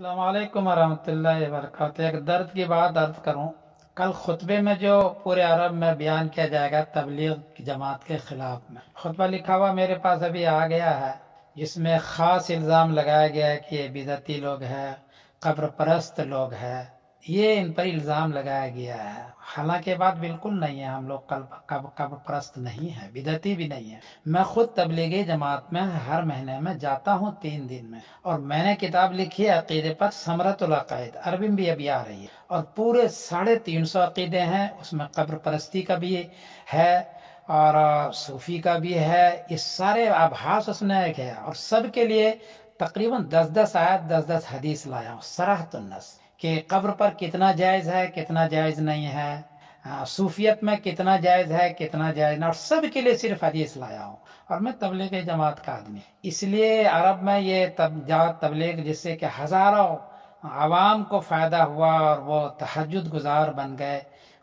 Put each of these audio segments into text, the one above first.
السلام علیکم ورحمۃ اللہ وبرکاتہ ایک درد کی بات درد کروں کل خطبے میں جو پورے عرب میں بیان کیا جائے گا تبلیغ جماعت کے خلاف میں خطبہ لکھاوا میرے پاس ابھی آ گیا ہے جس میں خاص الزام لگایا گیا ہے کہ یہ بدعتی لوگ ہے قبر پرست لوگ ہے یہ ان پر الزام لگایا گیا ہے حالانکہ بات بالکل نہیں ہے ہم لوگ قبر پرست نہیں ہے بدعتی بھی نہیں ہے میں خود تبلیغی جماعت میں ہر مہینے میں جاتا ہوں تین دن میں اور میں نے کتاب لکھی ہے عقیدے پر سمرت العقائد عربی بھی ابھی آ رہی ہے اور پورے ساڑھے تین سو عقیدے ہیں اس میں قبر پرستی کا بھی ہے اور صوفی کا بھی ہے یہ سارے آبھاس اس نے ایک ہے اور سب کے لیے تقریباً دس دس آیت دس دس حدیث لایا سرحد انس کہ قبر پر کتنا جائز ہے کتنا جائز نہیں ہے صوفیت میں کتنا جائز ہے کتنا جائز نہیں اور سب کے لیے صرف حدیث لایا ہوں اور میں تبلیغ جماعت کا آدمی اس لیے عرب میں یہ جماعت تبلیغ جس سے کہ ہزاروں عوام کو فائدہ ہوا اور وہ تحجد گزار بن گئے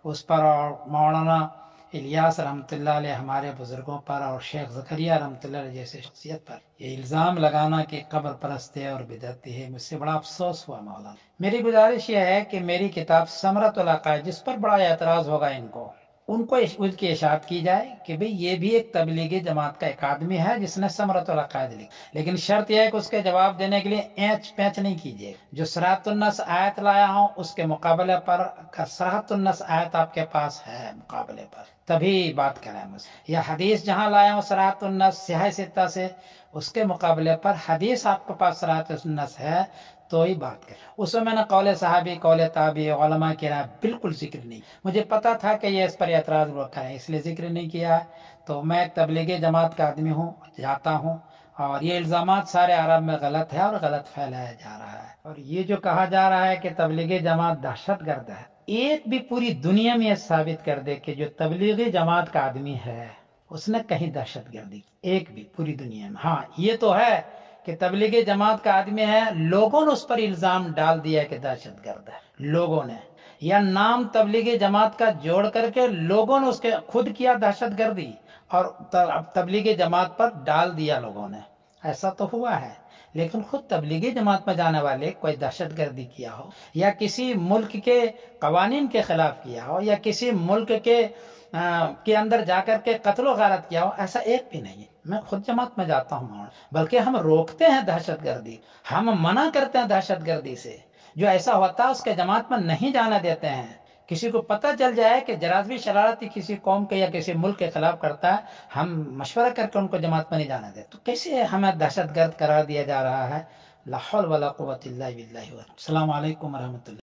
اس پر اور مولانا الیاس رحمت اللہ علیہ ہمارے بزرگوں پر اور شیخ زکریہ رحمت اللہ علیہ جیسے شخصیت پر یہ الزام لگانا کہ قبر پرست ہے اور بدرتی ہے مجھ سے بڑا افسوس ہوا مولانا میری گزارش یہ ہے کہ میری کتاب سمرت علاقہ ہے جس پر بڑا اعتراض ہوگا ان کو ان کو کی اشاعت کی جائے کہ بھئی یہ بھی ایک تبلیغی جماعت کا ایک آدمی ہے جس نے سمرت العقائد لکھا لیکن شرط یہ ہے کہ اس کے جواب دینے کے لیے اینچ پینچ نہیں کیجیے جو سرات النس آیت لایا ہوں اس کے مقابلے پر سرحت النس آیت آپ کے پاس ہے مقابلے پر تبھی بات کریں مجھے یا حدیث جہاں لایا ہوں سرات النس سیاہ ستہ سے اس کے مقابلے پر حدیث آپ کے پاس سرات النس ہے تو ہی بات کریں اس میں نے قول صحابی قول علماء کی رہا بالکل ذکر نہیں مجھے پتا تھا کہ یہ اس پر اعتراض کریں اس لیے ذکر نہیں کیا ہے تو میں ایک تبلیغ جماعت کا آدمی ہوں جاتا ہوں اور یہ الزامات سارے عرب میں غلط ہے اور غلط پھیلایا جا رہا ہے اور یہ جو کہا جا رہا ہے کہ تبلیغ جماعت دہشت گرد ہے ایک بھی پوری دنیا میں یہ ثابت کر دے کہ جو تبلیغی جماعت کا آدمی ہے اس نے کہیں دہشت گردی ایک بھی پوری دنیا میں ہاں یہ تو ہے کہ تبلیغی جماعت کا آدمی ہے لوگوں نے اس پر الزام ڈال دیا کہ دہشت گرد ہے لوگوں نے یا نام تبلیغی جماعت کا جوڑ کر کے لوگوں نے اس کے خود کیا دہشت گردی اور تبلیغی جماعت پر ڈال دیا لوگوں نے ایسا تو ہوا ہے لیکن خود تبلیغی جماعت میں جانے والے کوئی دہشت گردی کیا ہو یا کسی ملک کے قوانین کے خلاف کیا ہو یا کسی ملک کے کے اندر جا کر کے قتل و غارت کیا ہو ایسا ایک بھی نہیں میں خود جماعت میں جاتا ہوں بلکہ ہم روکتے ہیں دہشت گردی ہم منع کرتے ہیں دہشت گردی سے جو ایسا ہوتا ہے اس کے جماعت میں نہیں جانا دیتے ہیں کسی کو پتہ چل جائے کہ جراثمی شرارتی کسی قوم کے یا کسی ملک کے خلاف کرتا ہے ہم مشورہ کر کے ان کو جماعت میں نہیں جانا دے تو کیسے ہمیں دہشت گرد قرار دیا جا رہا ہے باللہ السلام علیکم ورحمۃ اللہ